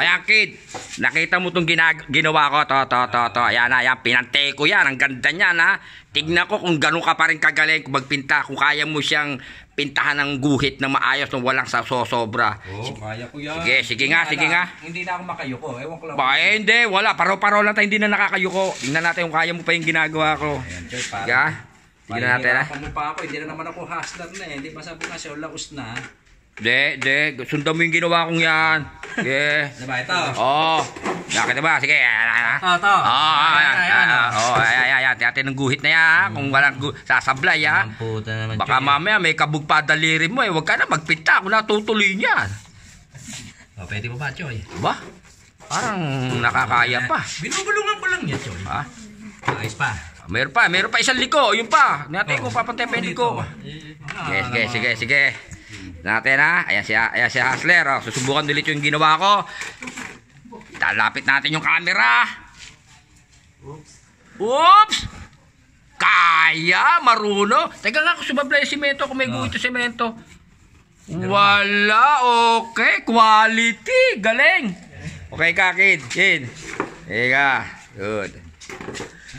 Ayan kid, nakita mo itong ginawa ko. To, to, to, to. Ayan, ayan, Pinantay ko yan. Ang ganda niyan ha. Tignan ko kung ganun ka pa rin kagaling kung magpinta. Kung kaya mo siyang pintahan ng guhit na maayos nung walang sa sobra. Oo, oh, kaya ko yan. Sige, sige nga, sige nga. Hindi na ako makayuko. Ewan ko lang. Ba, eh, hindi. Wala. Paro-paro lang tayo. Hindi na nakakayuko. Tingnan natin kung kaya mo pa yung ginagawa ko. Ayan, Joy, parang. Sige, Tingnan natin ha. Pahirapan mo pa ako. Hindi na naman ako hustler na eh. Hindi pa sabi nga siya, laos na. De, de. Sundan mo yung ginawa kong yan. Yeah. Diba ito? Oo. Oh. Diba, Nakita ba? Sige. Ito, ito. Oo. Oh, ayan, ayan. Oo, ayan, ayan. Tiyatin ng guhit na yan. Kung hmm. walang gu- sasablay, ha. Puta Baka mamaya may kabog pa daliri mo, eh. Huwag ka na magpita. Kung natutuloy niya. O, oh, pwede pa ba, Choy? Ba? Parang nakakaya pa. Binubulungan ko lang niya, Choy. Ha? Ayos pa. Ah, meron pa, meron pa isang liko. Yun pa. Natin oh. ko papantay pa yung oh, liko. Eh, sige, sige, ah, sige, sige. Natin ha. Ayan si, ayan si Hustler. Oh. Susubukan ulit yung ginawa ko. Talapit natin yung camera. Oops. Oops! Kaya, maruno. Teka nga, sumabla yung simento. Kung may oh. Ah. guwito simento. Wala. Okay. Quality. Galing. Okay kakid. kid. Kid. Good.